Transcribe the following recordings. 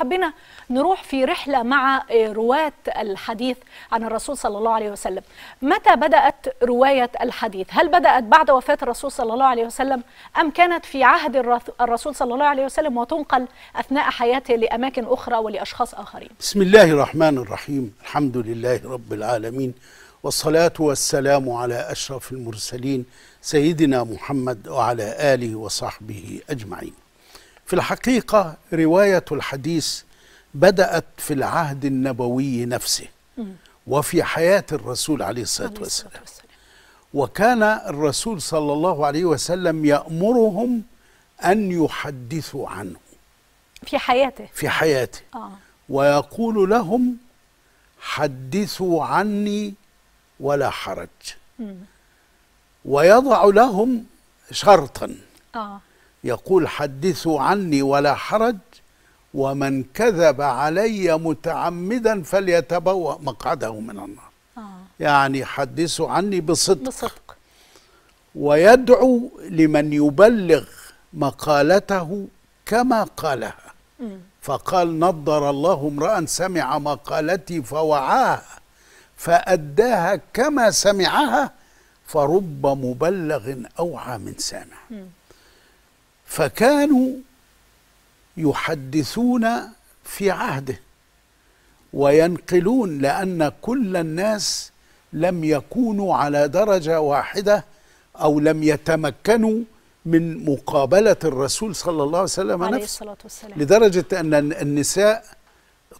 حبينا نروح في رحلة مع رواة الحديث عن الرسول صلى الله عليه وسلم متى بدأت رواية الحديث؟ هل بدأت بعد وفاة الرسول صلى الله عليه وسلم أم كانت في عهد الرسول صلى الله عليه وسلم وتنقل أثناء حياته لأماكن أخرى ولأشخاص آخرين بسم الله الرحمن الرحيم الحمد لله رب العالمين والصلاة والسلام على أشرف المرسلين سيدنا محمد وعلى آله وصحبه أجمعين في الحقيقة رواية الحديث بدأت في العهد النبوي نفسه وفي حياة الرسول عليه الصلاة والسلام وكان الرسول صلى الله عليه وسلم يأمرهم أن يحدثوا عنه في حياته في حياته آه. ويقول لهم حدثوا عني ولا حرج م. ويضع لهم شرطا آه. يقول حدثوا عني ولا حرج ومن كذب علي متعمدا فليتبوأ مقعده من النار آه. يعني حدثوا عني بصدق, بصدق ويدعو لمن يبلغ مقالته كما قالها م. فقال نضر الله امرأ سمع مقالتي فوعاها فأداها كما سمعها فرب مبلغ أوعى من سامع م. فكانوا يحدثون في عهده وينقلون لأن كل الناس لم يكونوا على درجة واحدة أو لم يتمكنوا من مقابلة الرسول صلى الله عليه وسلم عليه نفسه الصلاة والسلام. لدرجة أن النساء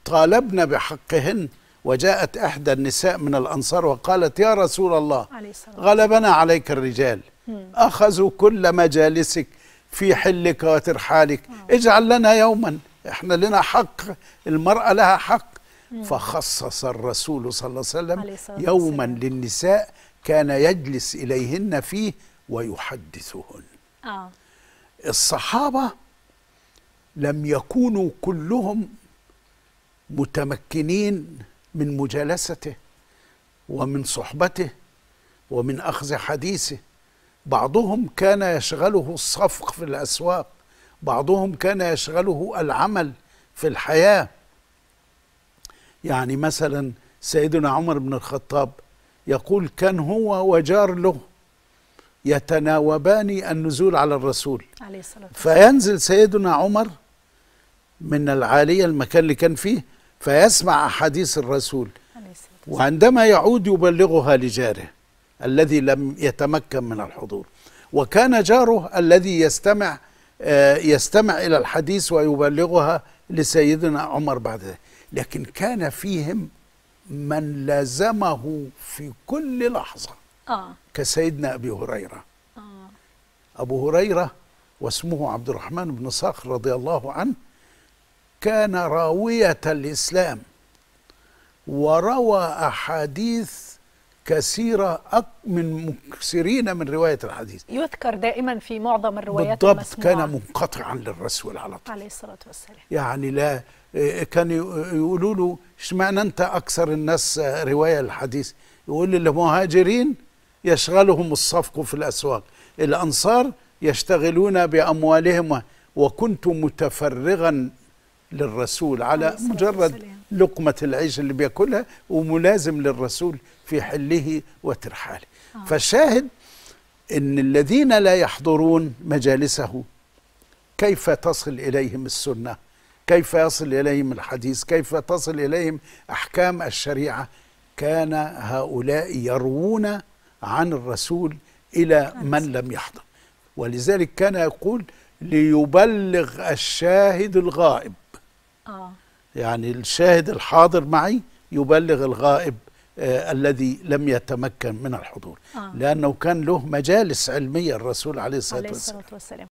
طالبن بحقهن وجاءت إحدى النساء من الأنصار وقالت يا رسول الله عليه الصلاة غلبنا عليك الرجال أخذوا كل مجالسك في حلك وترحالك اجعل لنا يوما احنا لنا حق المرأة لها حق فخصص الرسول صلى الله عليه وسلم يوما للنساء كان يجلس إليهن فيه ويحدثهن آه. الصحابة لم يكونوا كلهم متمكنين من مجالسته ومن صحبته ومن أخذ حديثه بعضهم كان يشغله الصفق في الاسواق بعضهم كان يشغله العمل في الحياه يعني مثلا سيدنا عمر بن الخطاب يقول كان هو وجار له يتناوبان النزول على الرسول عليه الصلاة فينزل سيدنا عمر من العالية المكان اللي كان فيه فيسمع أحاديث الرسول عليه الصلاة وعندما يعود يبلغها لجاره الذي لم يتمكن من الحضور وكان جاره الذي يستمع آه، يستمع إلى الحديث ويبلغها لسيدنا عمر بعد ذلك لكن كان فيهم من لازمه في كل لحظة آه. كسيدنا أبي هريرة آه. أبو هريرة واسمه عبد الرحمن بن صخر رضي الله عنه كان راوية الإسلام وروى أحاديث كثيرة من مكسرين من رواية الحديث يذكر دائما في معظم الروايات بالضبط كان منقطعا للرسول على طول عليه الصلاة والسلام يعني لا كان يقولوا له اشمعنى أنت أكثر الناس رواية الحديث يقول المهاجرين يشغلهم الصفق في الأسواق الأنصار يشتغلون بأموالهم وكنت متفرغا للرسول على مجرد لقمة العيش اللي بياكلها وملازم للرسول في حله وترحاله آه. فالشاهد ان الذين لا يحضرون مجالسه كيف تصل اليهم السنه كيف يصل اليهم الحديث كيف تصل اليهم احكام الشريعه كان هؤلاء يروون عن الرسول الى نعم. من لم يحضر ولذلك كان يقول ليبلغ الشاهد الغائب آه. يعني الشاهد الحاضر معي يبلغ الغائب آه الذي لم يتمكن من الحضور آه. لأنه كان له مجالس علمية الرسول عليه الصلاة والسلام